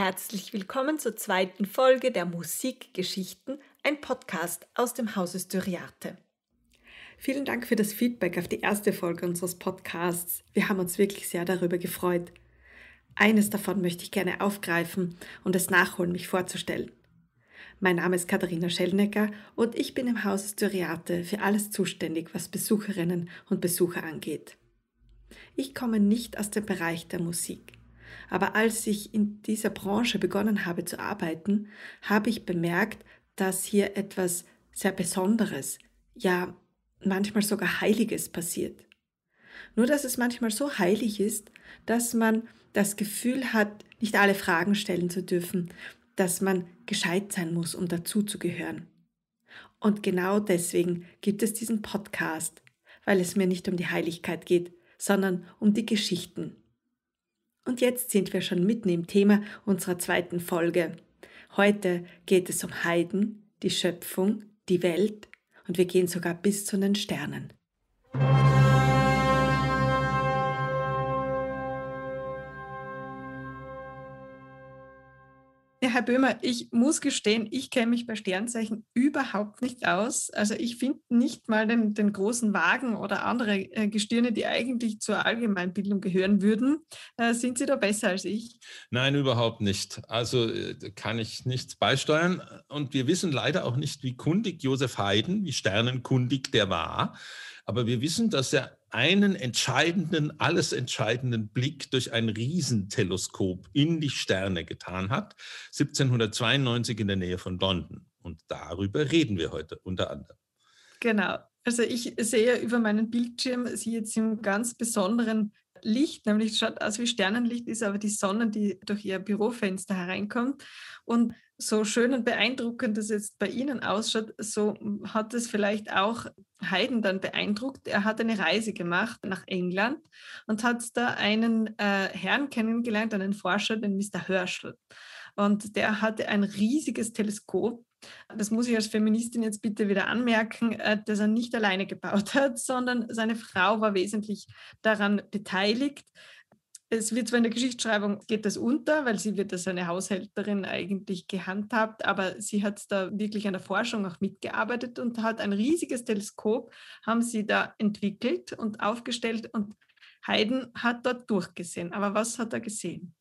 Herzlich willkommen zur zweiten Folge der Musikgeschichten, ein Podcast aus dem Hause Styriate. Vielen Dank für das Feedback auf die erste Folge unseres Podcasts. Wir haben uns wirklich sehr darüber gefreut. Eines davon möchte ich gerne aufgreifen und es nachholen, mich vorzustellen. Mein Name ist Katharina Schellnecker und ich bin im Haus Styriate für alles zuständig, was Besucherinnen und Besucher angeht. Ich komme nicht aus dem Bereich der Musik. Aber als ich in dieser Branche begonnen habe zu arbeiten, habe ich bemerkt, dass hier etwas sehr Besonderes, ja manchmal sogar Heiliges passiert. Nur dass es manchmal so heilig ist, dass man das Gefühl hat, nicht alle Fragen stellen zu dürfen, dass man gescheit sein muss, um dazuzugehören. Und genau deswegen gibt es diesen Podcast, weil es mir nicht um die Heiligkeit geht, sondern um die Geschichten, und jetzt sind wir schon mitten im Thema unserer zweiten Folge. Heute geht es um Heiden, die Schöpfung, die Welt und wir gehen sogar bis zu den Sternen. Herr Böhmer, ich muss gestehen, ich kenne mich bei Sternzeichen überhaupt nicht aus. Also ich finde nicht mal den, den, großen Wagen oder andere äh, Gestirne, die eigentlich zur Allgemeinbildung gehören würden. Äh, sind Sie da besser als ich? Nein, überhaupt nicht. Also äh, kann ich nichts beisteuern. Und wir wissen leider auch nicht, wie kundig Josef Haydn, wie sternenkundig der war. Aber wir wissen, dass er einen entscheidenden, alles entscheidenden Blick durch ein Riesenteleskop in die Sterne getan hat, 1792 in der Nähe von London. Und darüber reden wir heute unter anderem. Genau. Also ich sehe über meinen Bildschirm Sie jetzt im ganz besonderen Licht, nämlich schaut aus wie Sternenlicht, ist aber die Sonne, die durch Ihr Bürofenster hereinkommt. Und so schön und beeindruckend es jetzt bei Ihnen ausschaut, so hat es vielleicht auch Haydn dann beeindruckt. Er hat eine Reise gemacht nach England und hat da einen äh, Herrn kennengelernt, einen Forscher, den Mr. Herschel. Und der hatte ein riesiges Teleskop. Das muss ich als Feministin jetzt bitte wieder anmerken, äh, dass er nicht alleine gebaut hat, sondern seine Frau war wesentlich daran beteiligt es wird zwar in der Geschichtsschreibung geht das unter, weil sie wird als eine Haushälterin eigentlich gehandhabt, aber sie hat da wirklich an der Forschung auch mitgearbeitet und hat ein riesiges Teleskop, haben sie da entwickelt und aufgestellt und Haydn hat dort durchgesehen. Aber was hat er gesehen?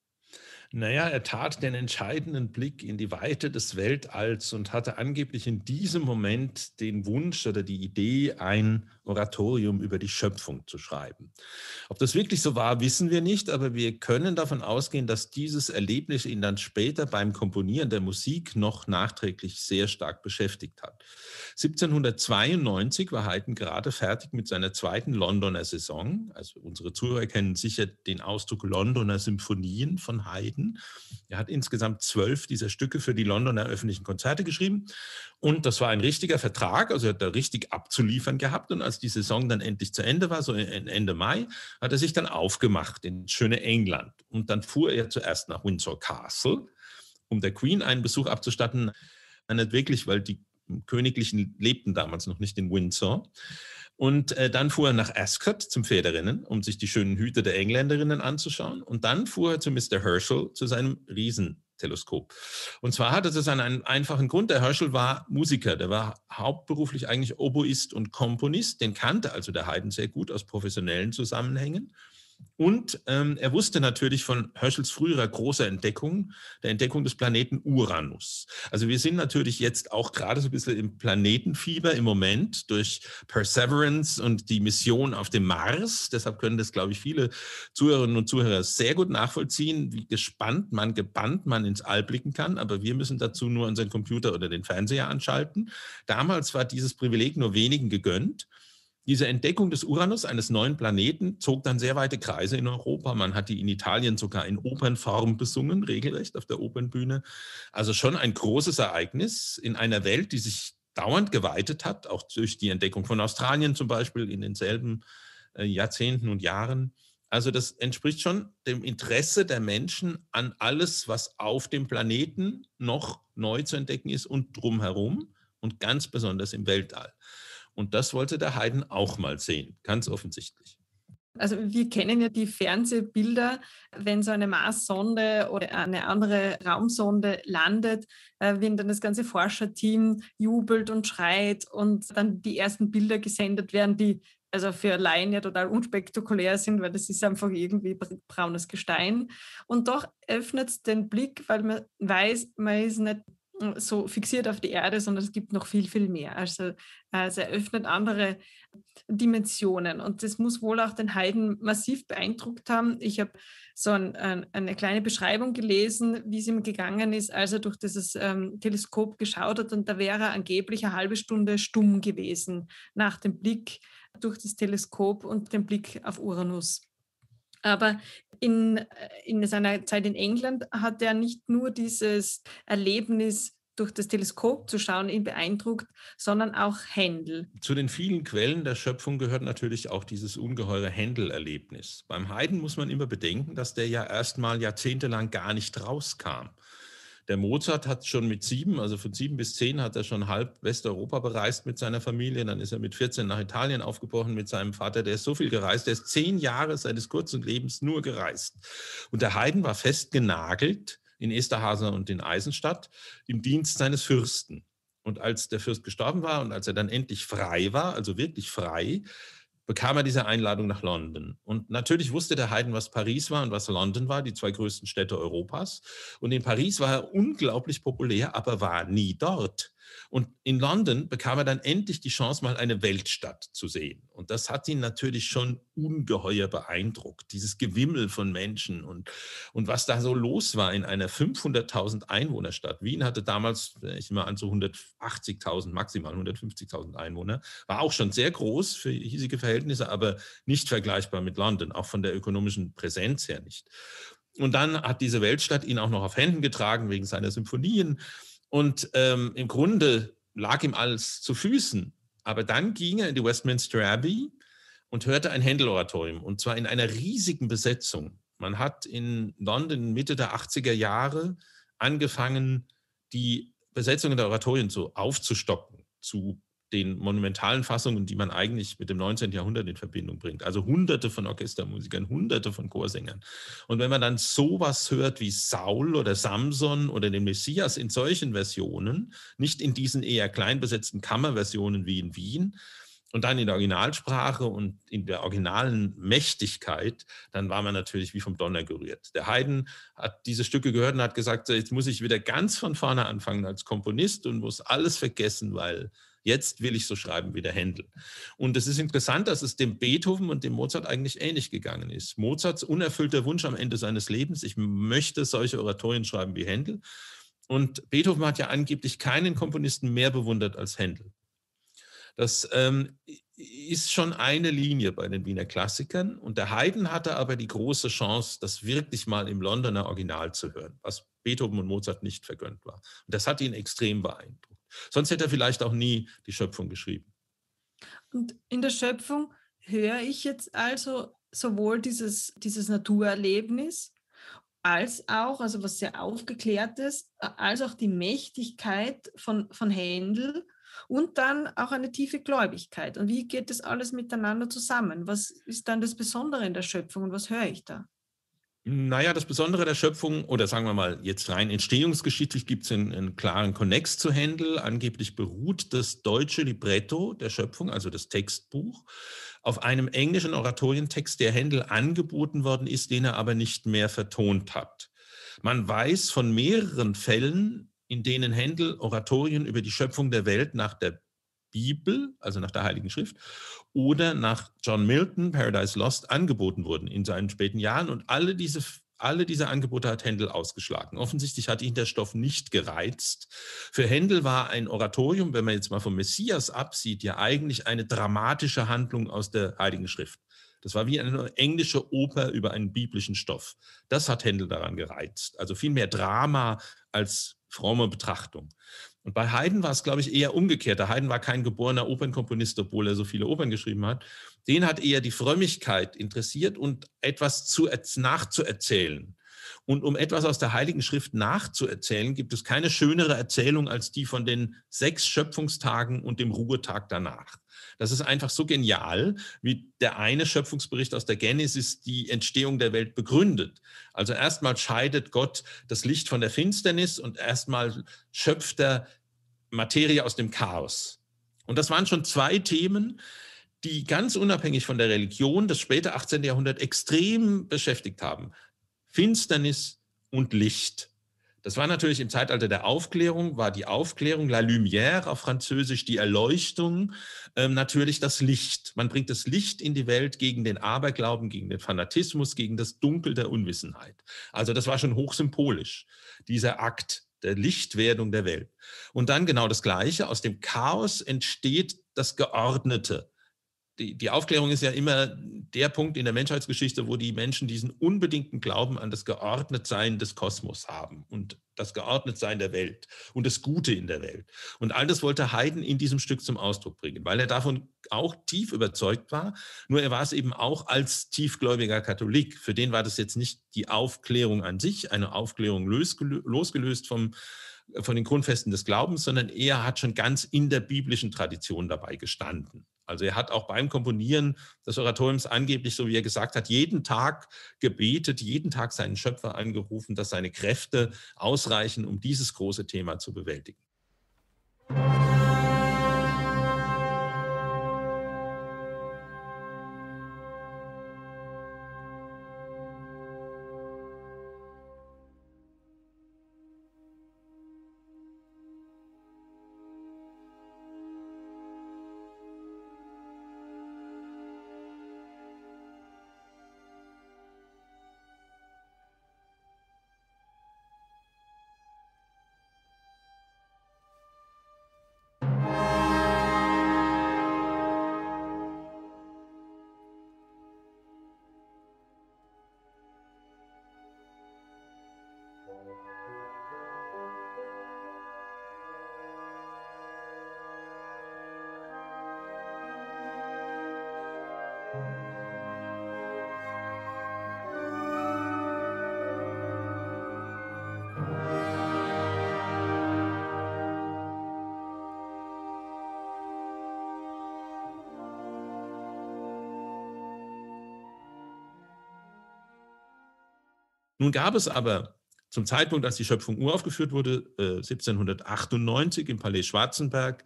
Naja, er tat den entscheidenden Blick in die Weite des Weltalls und hatte angeblich in diesem Moment den Wunsch oder die Idee, ein Oratorium über die Schöpfung zu schreiben. Ob das wirklich so war, wissen wir nicht, aber wir können davon ausgehen, dass dieses Erlebnis ihn dann später beim Komponieren der Musik noch nachträglich sehr stark beschäftigt hat. 1792 war Haydn gerade fertig mit seiner zweiten Londoner Saison. Also unsere Zuhörer kennen sicher den Ausdruck Londoner Symphonien von Haydn. Jahrzehnten. Er hat insgesamt zwölf dieser Stücke für die Londoner öffentlichen Konzerte geschrieben. Und das war ein richtiger Vertrag, also er hat da richtig abzuliefern gehabt. Und als die Saison dann endlich zu Ende war, so Ende Mai, hat er sich dann aufgemacht in schöne England. Und dann fuhr er zuerst nach Windsor Castle, um der Queen einen Besuch abzustatten. Äh, nicht wirklich, weil die Königlichen lebten damals noch nicht in Windsor. Und äh, dann fuhr er nach Ascot zum Pferderennen, um sich die schönen Hüte der Engländerinnen anzuschauen. Und dann fuhr er zu Mr. Herschel, zu seinem Riesenteleskop. Und zwar hatte das einen einfachen Grund. Der Herschel war Musiker. Der war hauptberuflich eigentlich Oboist und Komponist. Den kannte also der Haydn sehr gut aus professionellen Zusammenhängen. Und ähm, er wusste natürlich von Herschels früherer großer Entdeckung, der Entdeckung des Planeten Uranus. Also wir sind natürlich jetzt auch gerade so ein bisschen im Planetenfieber im Moment durch Perseverance und die Mission auf dem Mars. Deshalb können das, glaube ich, viele Zuhörerinnen und Zuhörer sehr gut nachvollziehen, wie gespannt man, gebannt man ins All blicken kann. Aber wir müssen dazu nur unseren Computer oder den Fernseher anschalten. Damals war dieses Privileg nur wenigen gegönnt. Diese Entdeckung des Uranus, eines neuen Planeten, zog dann sehr weite Kreise in Europa. Man hat die in Italien sogar in Opernform besungen, regelrecht auf der Opernbühne. Also schon ein großes Ereignis in einer Welt, die sich dauernd geweitet hat, auch durch die Entdeckung von Australien zum Beispiel in denselben äh, Jahrzehnten und Jahren. Also das entspricht schon dem Interesse der Menschen an alles, was auf dem Planeten noch neu zu entdecken ist und drumherum und ganz besonders im Weltall. Und das wollte der Haydn auch mal sehen, ganz offensichtlich. Also wir kennen ja die Fernsehbilder, wenn so eine Marssonde oder eine andere Raumsonde landet, äh, wenn dann das ganze Forscherteam jubelt und schreit und dann die ersten Bilder gesendet werden, die also für Laien ja total unspektakulär sind, weil das ist einfach irgendwie braunes Gestein. Und doch öffnet es den Blick, weil man weiß, man ist nicht so fixiert auf die Erde, sondern es gibt noch viel, viel mehr. Also äh, es eröffnet andere Dimensionen und das muss wohl auch den Heiden massiv beeindruckt haben. Ich habe so ein, ein, eine kleine Beschreibung gelesen, wie es ihm gegangen ist, als er durch dieses ähm, Teleskop geschaut hat und da wäre er angeblich eine halbe Stunde stumm gewesen nach dem Blick durch das Teleskop und dem Blick auf Uranus. Aber in, äh, in seiner Zeit in England hat er nicht nur dieses Erlebnis durch das Teleskop zu schauen, ihn beeindruckt, sondern auch Händel. Zu den vielen Quellen der Schöpfung gehört natürlich auch dieses ungeheure Händel-Erlebnis. Beim Haydn muss man immer bedenken, dass der ja erst mal jahrzehntelang gar nicht rauskam. Der Mozart hat schon mit sieben, also von sieben bis zehn, hat er schon halb Westeuropa bereist mit seiner Familie. Dann ist er mit 14 nach Italien aufgebrochen mit seinem Vater. Der ist so viel gereist. Der ist zehn Jahre seines kurzen Lebens nur gereist. Und der Haydn war festgenagelt in Esterhaser und in Eisenstadt im Dienst seines Fürsten. Und als der Fürst gestorben war und als er dann endlich frei war, also wirklich frei, bekam er diese Einladung nach London. Und natürlich wusste der Haydn, was Paris war und was London war, die zwei größten Städte Europas. Und in Paris war er unglaublich populär, aber war nie dort. Und in London bekam er dann endlich die Chance, mal eine Weltstadt zu sehen. Und das hat ihn natürlich schon ungeheuer beeindruckt. Dieses Gewimmel von Menschen und, und was da so los war in einer 500.000 Einwohnerstadt. Wien hatte damals, ich nehme an, so 180.000, maximal 150.000 Einwohner. War auch schon sehr groß für hiesige Verhältnisse, aber nicht vergleichbar mit London, auch von der ökonomischen Präsenz her nicht. Und dann hat diese Weltstadt ihn auch noch auf Händen getragen wegen seiner Symphonien. Und ähm, im Grunde lag ihm alles zu Füßen. Aber dann ging er in die Westminster Abbey und hörte ein Händel-Oratorium, und zwar in einer riesigen Besetzung. Man hat in London Mitte der 80er Jahre angefangen, die Besetzung der Oratorien so aufzustocken, zu den monumentalen Fassungen, die man eigentlich mit dem 19. Jahrhundert in Verbindung bringt. Also hunderte von Orchestermusikern, hunderte von Chorsängern. Und wenn man dann sowas hört wie Saul oder Samson oder den Messias in solchen Versionen, nicht in diesen eher klein besetzten Kammerversionen wie in Wien, und dann in der Originalsprache und in der originalen Mächtigkeit, dann war man natürlich wie vom Donner gerührt. Der Haydn hat diese Stücke gehört und hat gesagt, jetzt muss ich wieder ganz von vorne anfangen als Komponist und muss alles vergessen, weil Jetzt will ich so schreiben wie der Händel. Und es ist interessant, dass es dem Beethoven und dem Mozart eigentlich ähnlich gegangen ist. Mozarts unerfüllter Wunsch am Ende seines Lebens, ich möchte solche Oratorien schreiben wie Händel. Und Beethoven hat ja angeblich keinen Komponisten mehr bewundert als Händel. Das ähm, ist schon eine Linie bei den Wiener Klassikern. Und der Haydn hatte aber die große Chance, das wirklich mal im Londoner Original zu hören, was Beethoven und Mozart nicht vergönnt war. Und das hat ihn extrem beeindruckt. Sonst hätte er vielleicht auch nie die Schöpfung geschrieben. Und in der Schöpfung höre ich jetzt also sowohl dieses, dieses Naturerlebnis als auch, also was sehr aufgeklärtes, als auch die Mächtigkeit von, von Händel und dann auch eine tiefe Gläubigkeit. Und wie geht das alles miteinander zusammen? Was ist dann das Besondere in der Schöpfung und was höre ich da? Naja, das Besondere der Schöpfung, oder sagen wir mal jetzt rein entstehungsgeschichtlich, gibt es einen, einen, klaren Konnex zu Händel. Angeblich beruht das deutsche Libretto der Schöpfung, also das Textbuch, auf einem englischen Oratorientext, der Händel angeboten worden ist, den er aber nicht mehr vertont hat. Man weiß von mehreren Fällen, in denen Händel Oratorien über die Schöpfung der Welt nach der Bibel, also nach der Heiligen Schrift, oder nach John Milton, Paradise Lost, angeboten wurden in seinen späten Jahren. Und alle diese, alle diese Angebote hat Händel ausgeschlagen. Offensichtlich hat ihn der Stoff nicht gereizt. Für Händel war ein Oratorium, wenn man jetzt mal vom Messias absieht, ja eigentlich eine dramatische Handlung aus der Heiligen Schrift. Das war wie eine englische Oper über einen biblischen Stoff. Das hat Händel daran gereizt. Also viel mehr Drama als fromme Betrachtung. Und bei Haydn war es, glaube ich, eher umgekehrt. Der Haydn war kein geborener Opernkomponist, obwohl er so viele Opern geschrieben hat. Den hat eher die Frömmigkeit interessiert und etwas zu, nachzuerzählen. Und um etwas aus der Heiligen Schrift nachzuerzählen, gibt es keine schönere Erzählung als die von den sechs Schöpfungstagen und dem Ruhetag danach. Das ist einfach so genial, wie der eine Schöpfungsbericht aus der Genesis die Entstehung der Welt begründet. Also erstmal scheidet Gott das Licht von der Finsternis und erstmal schöpft er Materie aus dem Chaos. Und das waren schon zwei Themen, die ganz unabhängig von der Religion das späte 18. Jahrhundert extrem beschäftigt haben. Finsternis und Licht. Das war natürlich im Zeitalter der Aufklärung, war die Aufklärung, la lumière auf Französisch, die Erleuchtung, äh, natürlich das Licht. Man bringt das Licht in die Welt gegen den Aberglauben, gegen den Fanatismus, gegen das Dunkel der Unwissenheit. Also das war schon hochsymbolisch, dieser Akt der Lichtwerdung der Welt. Und dann genau das Gleiche, aus dem Chaos entsteht das Geordnete die, die Aufklärung ist ja immer der Punkt in der Menschheitsgeschichte, wo die Menschen diesen unbedingten Glauben an das Geordnetsein des Kosmos haben und das Geordnetsein der Welt und das Gute in der Welt. Und all das wollte Haydn in diesem Stück zum Ausdruck bringen, weil er davon auch tief überzeugt war. Nur er war es eben auch als tiefgläubiger Katholik. Für den war das jetzt nicht die Aufklärung an sich, eine Aufklärung losgelöst vom von den Grundfesten des Glaubens, sondern er hat schon ganz in der biblischen Tradition dabei gestanden. Also er hat auch beim Komponieren des Oratoriums angeblich, so wie er gesagt hat, jeden Tag gebetet, jeden Tag seinen Schöpfer angerufen, dass seine Kräfte ausreichen, um dieses große Thema zu bewältigen. Musik Nun gab es aber zum Zeitpunkt, als die Schöpfung uraufgeführt wurde, 1798 äh, im Palais Schwarzenberg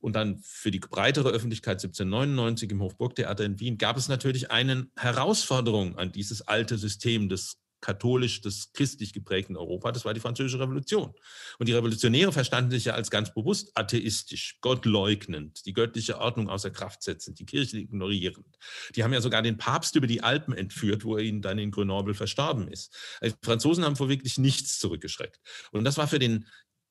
und dann für die breitere Öffentlichkeit 1799 im Hofburgtheater in Wien, gab es natürlich eine Herausforderung an dieses alte System des katholisch, des christlich geprägten Europa, das war die Französische Revolution. Und die Revolutionäre verstanden sich ja als ganz bewusst atheistisch, gottleugnend, die göttliche Ordnung außer Kraft setzend, die Kirche ignorierend. Die haben ja sogar den Papst über die Alpen entführt, wo er ihnen dann in Grenoble verstorben ist. Also die Franzosen haben vor wirklich nichts zurückgeschreckt. Und das war für den,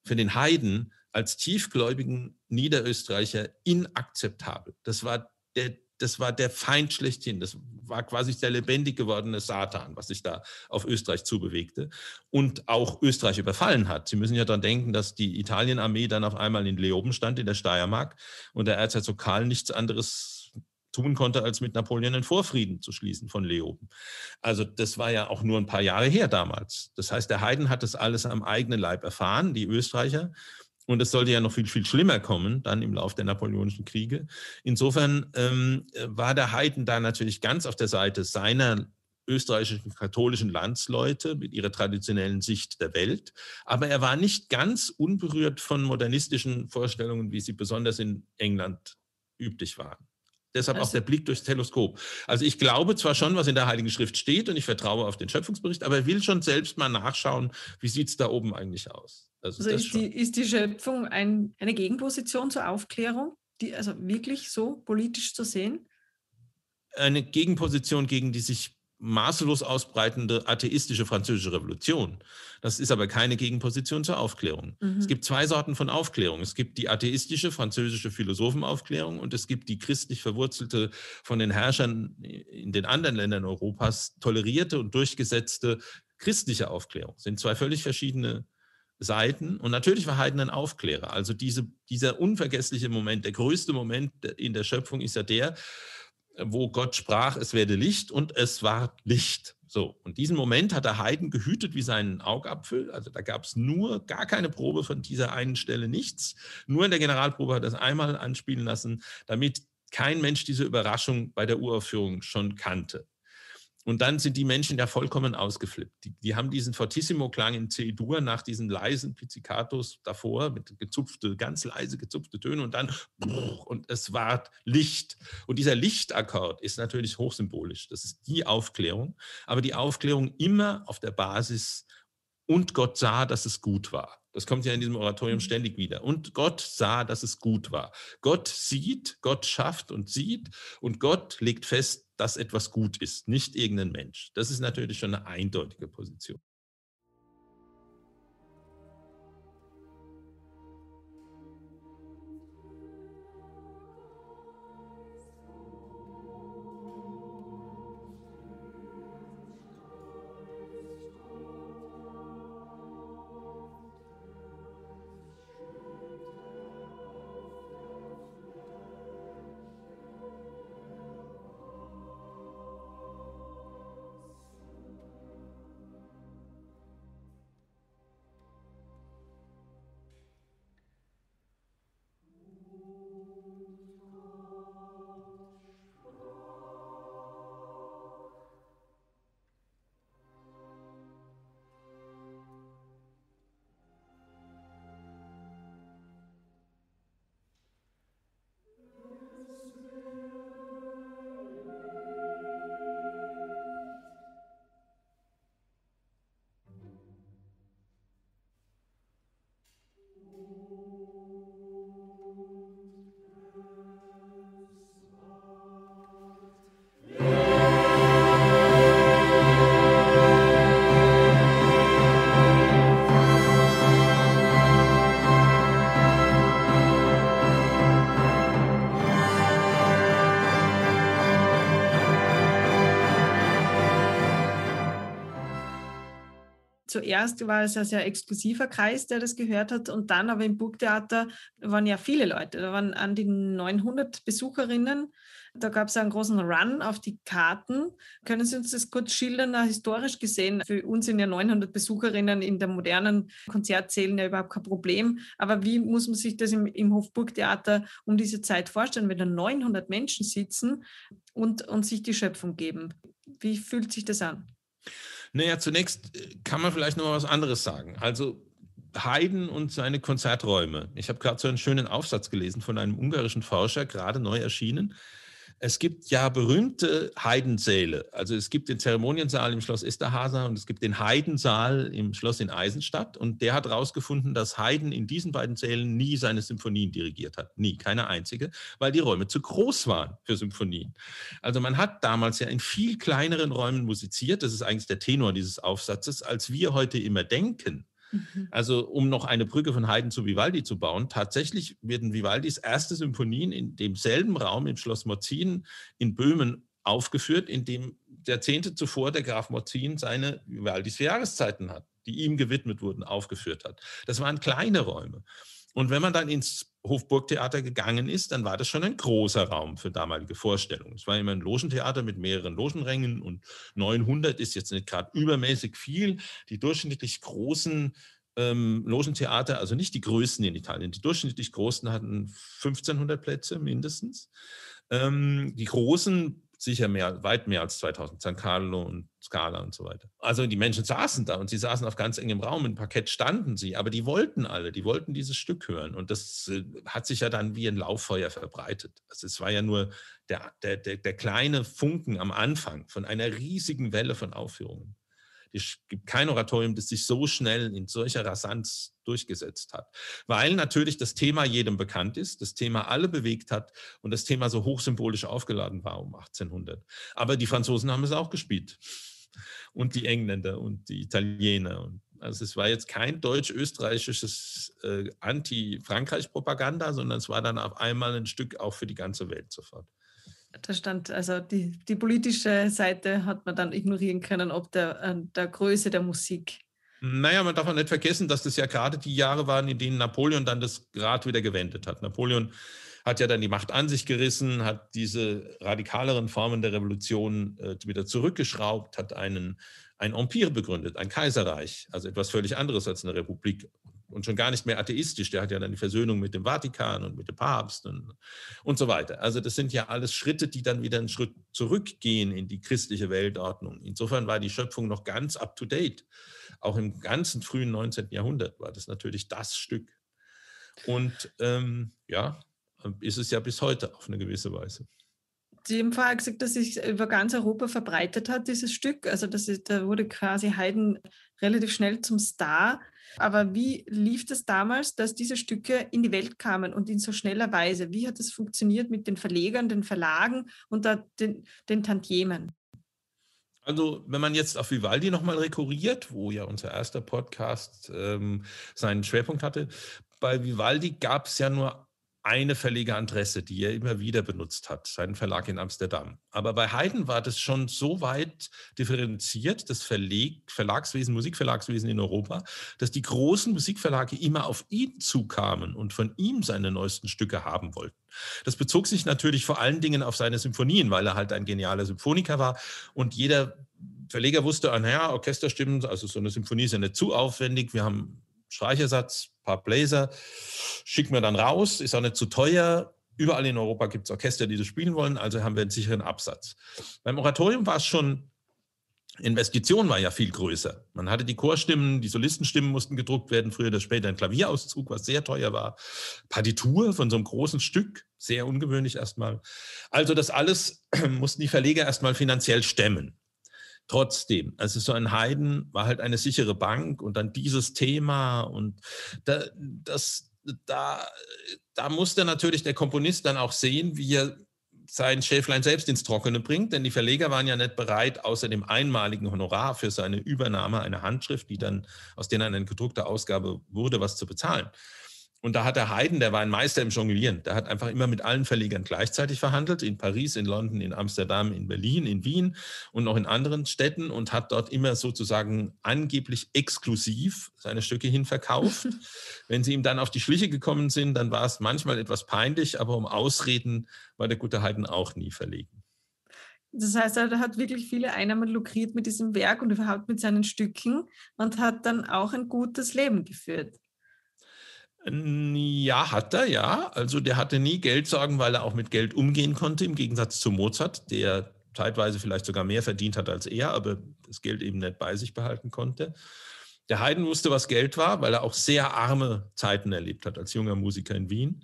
für den Heiden als tiefgläubigen Niederösterreicher inakzeptabel. Das war der das war der Feind schlechthin. Das war quasi der lebendig gewordene Satan, was sich da auf Österreich zubewegte und auch Österreich überfallen hat. Sie müssen ja daran denken, dass die Italienarmee dann auf einmal in Leoben stand, in der Steiermark, und der Erzherzog Karl nichts anderes tun konnte, als mit Napoleon einen Vorfrieden zu schließen von Leoben. Also das war ja auch nur ein paar Jahre her damals. Das heißt, der Heiden hat das alles am eigenen Leib erfahren, die Österreicher. Und es sollte ja noch viel, viel schlimmer kommen, dann im Laufe der Napoleonischen Kriege. Insofern ähm, war der Haydn da natürlich ganz auf der Seite seiner österreichischen katholischen Landsleute mit ihrer traditionellen Sicht der Welt. Aber er war nicht ganz unberührt von modernistischen Vorstellungen, wie sie besonders in England üblich waren. Deshalb auch also der Blick durchs Teleskop. Also ich glaube zwar schon, was in der Heiligen Schrift steht und ich vertraue auf den Schöpfungsbericht, aber er will schon selbst mal nachschauen, wie sieht es da oben eigentlich aus. Also, also ist, die, ist, die, Schöpfung ein, eine Gegenposition zur Aufklärung, die also wirklich so politisch zu sehen? Eine Gegenposition gegen die sich maßlos ausbreitende atheistische französische Revolution. Das ist aber keine Gegenposition zur Aufklärung. Mhm. Es gibt zwei Sorten von Aufklärung. Es gibt die atheistische französische Philosophenaufklärung und es gibt die christlich verwurzelte, von den Herrschern in den anderen Ländern Europas tolerierte und durchgesetzte christliche Aufklärung. Das sind zwei völlig verschiedene Seiten. Und natürlich war Haydn ein Aufklärer. Also diese, dieser unvergessliche Moment, der größte Moment in der Schöpfung ist ja der, wo Gott sprach, es werde Licht und es war Licht. So, und diesen Moment hat der Haydn gehütet wie seinen Augapfel. Also da gab es nur gar keine Probe von dieser einen Stelle, nichts. Nur in der Generalprobe hat er es einmal anspielen lassen, damit kein Mensch diese Überraschung bei der Uraufführung schon kannte. Und dann sind die Menschen ja vollkommen ausgeflippt. Die, die haben diesen Fortissimo-Klang in C-Dur nach diesen leisen Pizzicatos davor, mit gezupfte, ganz leise gezupfte Töne und dann und es ward Licht. Und dieser Lichtakkord ist natürlich hochsymbolisch. Das ist die Aufklärung, aber die Aufklärung immer auf der Basis und Gott sah, dass es gut war. Das kommt ja in diesem Oratorium mhm. ständig wieder. Und Gott sah, dass es gut war. Gott sieht, Gott schafft und sieht und Gott legt fest, dass etwas gut ist, nicht irgendein Mensch. Das ist natürlich schon eine eindeutige Position. zuerst war es ein sehr exklusiver Kreis, der das gehört hat und dann aber im Burgtheater waren ja viele Leute, da waren an die 900 Besucherinnen. Da gab es einen großen Run auf die Karten. Können Sie uns das kurz schildern, historisch gesehen? Für uns sind ja 900 Besucherinnen in der modernen Konzertsälen ja überhaupt kein Problem. Aber wie muss man sich das im, im Hofburgtheater um diese Zeit vorstellen, wenn da 900 Menschen sitzen und, und sich die Schöpfung geben? Wie fühlt sich das an? Naja, zunächst äh, kann man vielleicht noch mal was anderes sagen. Also Haydn und seine Konzerträume. Ich habe gerade so einen schönen Aufsatz gelesen von einem ungarischen Forscher, gerade neu erschienen, es gibt ja berühmte Heidensäle. Also es gibt den Zeremoniensaal im Schloss Esterhasa und es gibt den Heidensaal im Schloss in Eisenstadt. Und der hat herausgefunden, dass Haydn in diesen beiden Sälen nie seine Symphonien dirigiert hat. Nie, keine einzige, weil die Räume zu groß waren für Symphonien. Also man hat damals ja in viel kleineren Räumen musiziert. Das ist eigentlich der Tenor dieses Aufsatzes, als wir heute immer denken. Mhm. Also um noch eine Brücke von Haydn zu Vivaldi zu bauen, tatsächlich werden Vivaldis erste Symphonien in demselben Raum im Schloss Morzin in Böhmen aufgeführt, in dem Jahrzehnte zuvor der Graf Morzin seine Vivaldis vier Jahreszeiten hat, die ihm gewidmet wurden, aufgeführt hat. Das waren kleine Räume. Und wenn man dann ins Hofburgtheater gegangen ist, dann war das schon ein großer Raum für damalige Vorstellungen. Es war immer ein Logentheater mit mehreren Logenrängen und 900 ist jetzt nicht gerade übermäßig viel. Die durchschnittlich großen ähm, Logentheater, also nicht die größten in Italien, die durchschnittlich großen hatten 1500 Plätze mindestens. Ähm, die großen sicher mehr, weit mehr als 2000, San Carlo und Scala und so weiter. Also die Menschen saßen da und sie saßen auf ganz engem Raum, im Parkett standen sie, aber die wollten alle, die wollten dieses Stück hören und das äh, hat sich ja dann wie ein Lauffeuer verbreitet. Also es war ja nur der, der, der, der kleine Funken am Anfang von einer riesigen Welle von Aufführungen. Es gibt kein Oratorium, das sich so schnell in solcher Rasanz durchgesetzt hat. Weil natürlich das Thema jedem bekannt ist, das Thema alle bewegt hat und das Thema so hochsymbolisch aufgeladen war um 1800. Aber die Franzosen haben es auch gespielt. Und die Engländer und die Italiener und also es war jetzt kein deutsch-österreichisches äh, Anti-Frankreich-Propaganda, sondern es war dann auf einmal ein Stück auch für die ganze Welt sofort da stand, also die, die politische Seite hat man dann ignorieren können, ob der, der Größe der Musik. Naja, man darf auch nicht vergessen, dass das ja gerade die Jahre waren, in denen Napoleon dann das Rad wieder gewendet hat. Napoleon hat ja dann die Macht an sich gerissen, hat diese radikaleren Formen der Revolution äh, wieder zurückgeschraubt, hat einen, ein Empire begründet, ein Kaiserreich, also etwas völlig anderes als eine Republik und schon gar nicht mehr atheistisch. Der hat ja dann die Versöhnung mit dem Vatikan und mit dem Papst und, und so weiter. Also das sind ja alles Schritte, die dann wieder einen Schritt zurückgehen in die christliche Weltordnung. Insofern war die Schöpfung noch ganz up-to-date. Auch im ganzen frühen 19. Jahrhundert war das natürlich das Stück. Und ähm, ja, ist es ja bis heute auf eine gewisse Weise. Sie haben vorher gesagt, dass sich über ganz Europa verbreitet hat, dieses Stück. Also das ist, da wurde quasi Heiden relativ schnell zum Star. Aber wie lief das damals, dass diese Stücke in die Welt kamen und in so schneller Weise? Wie hat es funktioniert mit den Verlegern, den Verlagen und den, den Tantiemen? Also, wenn man jetzt auf Vivaldi nochmal rekurriert, wo ja unser erster Podcast ähm, seinen Schwerpunkt hatte, bei Vivaldi gab es ja nur eine Verlegeradresse, die er immer wieder benutzt hat, seinen Verlag in Amsterdam. Aber bei Haydn war das schon so weit differenziert, das Verleg, Verlagswesen, Musikverlagswesen in Europa, dass die großen Musikverlage immer auf ihn zukamen und von ihm seine neuesten Stücke haben wollten. Das bezog sich natürlich vor allen Dingen auf seine Symphonien, weil er halt ein genialer Symphoniker war und jeder Verleger wusste, ah, naja, Orchesterstimmen, also so eine Symphonie ist ja nicht zu aufwendig, wir haben Streichersatz, ein paar Blazer, schicken wir dann raus, ist auch nicht zu teuer. Überall in Europa gibt es Orchester, die das spielen wollen, also haben wir einen sicheren Absatz. Beim Oratorium war es schon, Investition war ja viel größer. Man hatte die Chorstimmen, die Solistenstimmen mussten gedruckt werden, früher oder später ein Klavierauszug, was sehr teuer war. Partitur von so einem großen Stück, sehr ungewöhnlich erstmal. Also das alles mussten die Verleger erstmal finanziell stemmen trotzdem, also so ein Heiden war halt eine sichere Bank und dann dieses Thema und da, das, da, da musste natürlich der Komponist dann auch sehen, wie er sein Schäflein selbst ins Trockene bringt, denn die Verleger waren ja nicht bereit, außer dem einmaligen Honorar für seine Übernahme einer Handschrift, die dann aus denen eine gedruckte Ausgabe wurde, was zu bezahlen. Und da hat der Haydn, der war ein Meister im Jonglieren, der hat einfach immer mit allen Verlegern gleichzeitig verhandelt, in Paris, in London, in Amsterdam, in Berlin, in Wien und noch in anderen Städten und hat dort immer sozusagen angeblich exklusiv seine Stücke hin verkauft. Wenn sie ihm dann auf die Schliche gekommen sind, dann war es manchmal etwas peinlich, aber um Ausreden war der gute Haydn auch nie verlegen. Das heißt, er hat wirklich viele Einnahmen lukriert mit diesem Werk und überhaupt mit seinen Stücken und hat dann auch ein gutes Leben geführt. Ja, hat er, ja. Also der hatte nie Geldsorgen, weil er auch mit Geld umgehen konnte, im Gegensatz zu Mozart, der zeitweise vielleicht sogar mehr verdient hat als er, aber das Geld eben nicht bei sich behalten konnte. Der Haydn wusste, was Geld war, weil er auch sehr arme Zeiten erlebt hat als junger Musiker in Wien.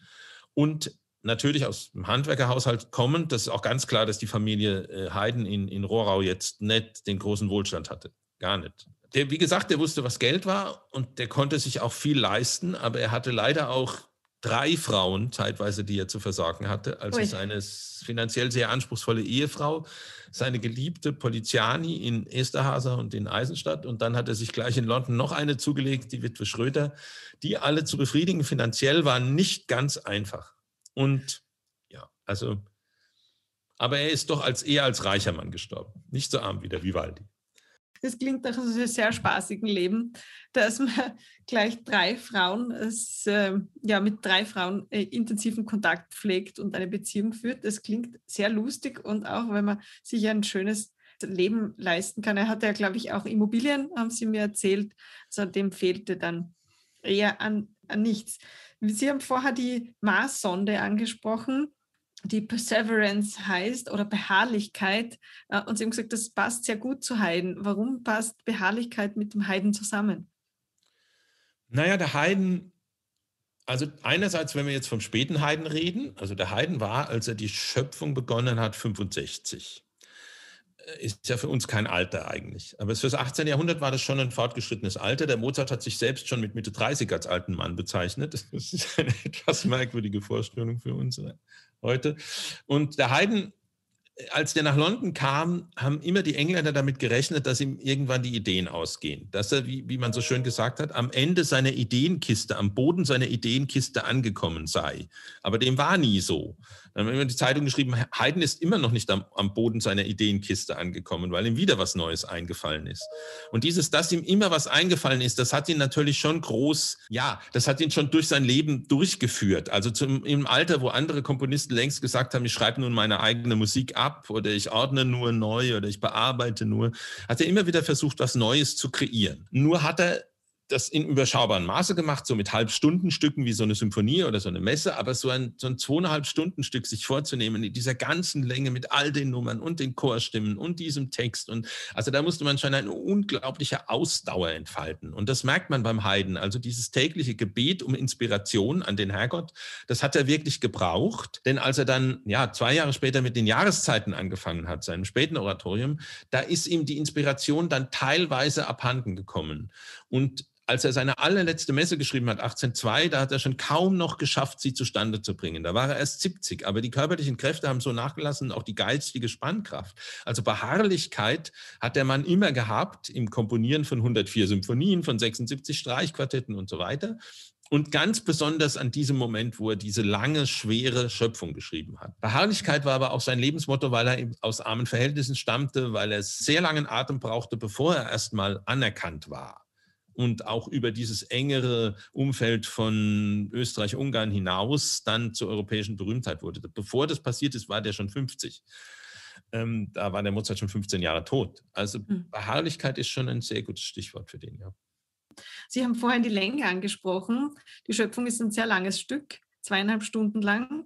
Und natürlich aus dem Handwerkerhaushalt kommend, das ist auch ganz klar, dass die Familie äh, Haydn in, in Rohrau jetzt nicht den großen Wohlstand hatte. Gar nicht der, wie gesagt, der wusste, was Geld war und der konnte sich auch viel leisten, aber er hatte leider auch drei Frauen zeitweise, die er zu versorgen hatte. Also Ui. seine finanziell sehr anspruchsvolle Ehefrau, seine geliebte Poliziani in Esterhaser und in Eisenstadt. Und dann hat er sich gleich in London noch eine zugelegt, die Witwe Schröter. Die alle zu befriedigen finanziell war nicht ganz einfach. Und ja, also, aber er ist doch als eher als reicher Mann gestorben. Nicht so arm wie der Vivaldi das klingt nach einem sehr spaßigen Leben, dass man gleich drei Frauen, es, äh, ja, mit drei Frauen äh, intensiven Kontakt pflegt und eine Beziehung führt. Das klingt sehr lustig und auch, wenn man sich ein schönes Leben leisten kann. Er hatte ja, glaube ich, auch Immobilien, haben Sie mir erzählt. Also dem fehlte dann eher an, an nichts. Sie haben vorher die Mars-Sonde angesprochen die Perseverance heißt oder Beharrlichkeit. Äh, und sie haben gesagt, das passt sehr gut zu Haydn. Warum passt Beharrlichkeit mit dem Haydn zusammen? Naja, der Haydn, also einerseits, wenn wir jetzt vom späten Haydn reden, also der Haydn war, als er die Schöpfung begonnen hat, 65. Äh, ist ja für uns kein Alter eigentlich. Aber für das 18. Jahrhundert war das schon ein fortgeschrittenes Alter. Der Mozart hat sich selbst schon mit Mitte 30 als alten Mann bezeichnet. Das ist eine etwas merkwürdige Vorstellung für uns heute. Und der Haydn als der nach London kam, haben immer die Engländer damit gerechnet, dass ihm irgendwann die Ideen ausgehen. Dass er, wie, wie man so schön gesagt hat, am Ende seiner Ideenkiste, am Boden seiner Ideenkiste angekommen sei. Aber dem war nie so. Dann haben wir in die Zeitung geschrieben, Haydn ist immer noch nicht am, am Boden seiner Ideenkiste angekommen, weil ihm wieder was Neues eingefallen ist. Und dieses, dass ihm immer was eingefallen ist, das hat ihn natürlich schon groß, ja, das hat ihn schon durch sein Leben durchgeführt. Also zum, im Alter, wo andere Komponisten längst gesagt haben, ich schreibe nun meine eigene Musik ab, ab oder ich ordne nur neu oder ich bearbeite nur, hat er immer wieder versucht, was Neues zu kreieren. Nur hat er das in überschaubarem Maße gemacht, so mit Halbstundenstücken wie so eine Symphonie oder so eine Messe, aber so ein, so ein zweieinhalb Stundenstück sich vorzunehmen in dieser ganzen Länge mit all den Nummern und den Chorstimmen und diesem Text und also da musste man schon eine unglaubliche Ausdauer entfalten und das merkt man beim Heiden, also dieses tägliche Gebet um Inspiration an den Herrgott, das hat er wirklich gebraucht, denn als er dann ja zwei Jahre später mit den Jahreszeiten angefangen hat, seinem späten Oratorium, da ist ihm die Inspiration dann teilweise abhanden gekommen und als er seine allerletzte Messe geschrieben hat, 1802, da hat er schon kaum noch geschafft, sie zustande zu bringen. Da war er erst 70, aber die körperlichen Kräfte haben so nachgelassen, auch die geistige Spannkraft. Also Beharrlichkeit hat der Mann immer gehabt im Komponieren von 104 Symphonien, von 76 Streichquartetten und so weiter. Und ganz besonders an diesem Moment, wo er diese lange, schwere Schöpfung geschrieben hat. Beharrlichkeit war aber auch sein Lebensmotto, weil er aus armen Verhältnissen stammte, weil er sehr langen Atem brauchte, bevor er erstmal anerkannt war und auch über dieses engere Umfeld von Österreich-Ungarn hinaus dann zur europäischen Berühmtheit wurde. Bevor das passiert ist, war der schon 50. Ähm, da war der Mozart schon 15 Jahre tot. Also mhm. Beharrlichkeit ist schon ein sehr gutes Stichwort für den, ja. Sie haben vorhin die Länge angesprochen. Die Schöpfung ist ein sehr langes Stück, zweieinhalb Stunden lang.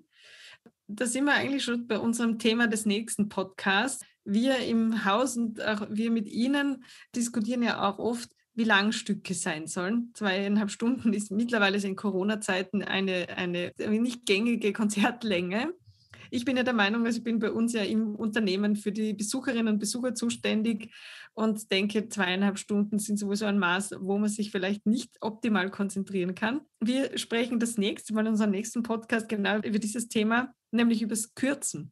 Da sind wir eigentlich schon bei unserem Thema des nächsten Podcasts. Wir im Haus und auch wir mit Ihnen diskutieren ja auch oft, wie lang Stücke sein sollen. Zweieinhalb Stunden ist mittlerweile in Corona-Zeiten eine, eine nicht gängige Konzertlänge. Ich bin ja der Meinung, also ich bin bei uns ja im Unternehmen für die Besucherinnen und Besucher zuständig und denke, zweieinhalb Stunden sind sowieso ein Maß, wo man sich vielleicht nicht optimal konzentrieren kann. Wir sprechen das nächste Mal in unserem nächsten Podcast genau über dieses Thema, nämlich über das Kürzen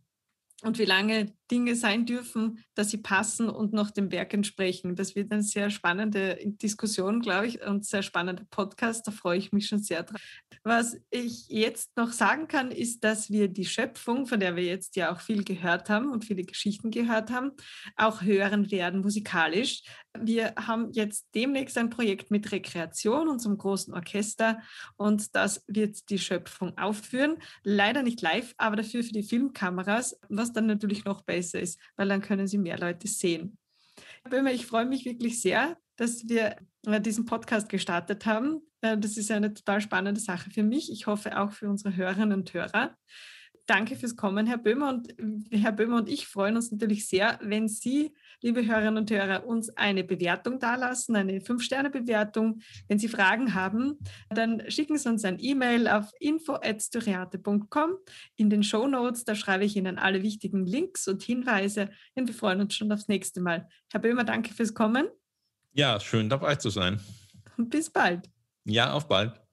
und wie lange Dinge sein dürfen, dass sie passen und noch dem Werk entsprechen. Das wird eine sehr spannende Diskussion, glaube ich, und sehr spannender Podcast. Da freue ich mich schon sehr drauf. Was ich jetzt noch sagen kann, ist, dass wir die Schöpfung, von der wir jetzt ja auch viel gehört haben und viele Geschichten gehört haben, auch hören werden musikalisch. Wir haben jetzt demnächst ein Projekt mit Rekreation, unserem großen Orchester, und das wird die Schöpfung aufführen. Leider nicht live, aber dafür für die Filmkameras, was dann natürlich noch besser besser ist, weil dann können sie mehr Leute sehen. Herr Böhmer, ich freue mich wirklich sehr, dass wir äh, diesen Podcast gestartet haben. Äh, das ist eine total spannende Sache für mich. Ich hoffe auch für unsere Hörerinnen und Hörer. Danke fürs Kommen, Herr Böhmer. Und äh, Herr Böhmer und ich freuen uns natürlich sehr, wenn Sie, liebe Hörerinnen und Hörer, uns eine Bewertung dalassen, eine Fünf-Sterne-Bewertung. Wenn Sie Fragen haben, dann schicken Sie uns ein E-Mail auf info.styriate.com. In den Show Notes, da schreibe ich Ihnen alle wichtigen Links und Hinweise. Und wir freuen uns schon aufs nächste Mal. Herr Böhmer, danke fürs Kommen. Ja, schön dabei zu sein. Und bis bald. Ja, auf bald.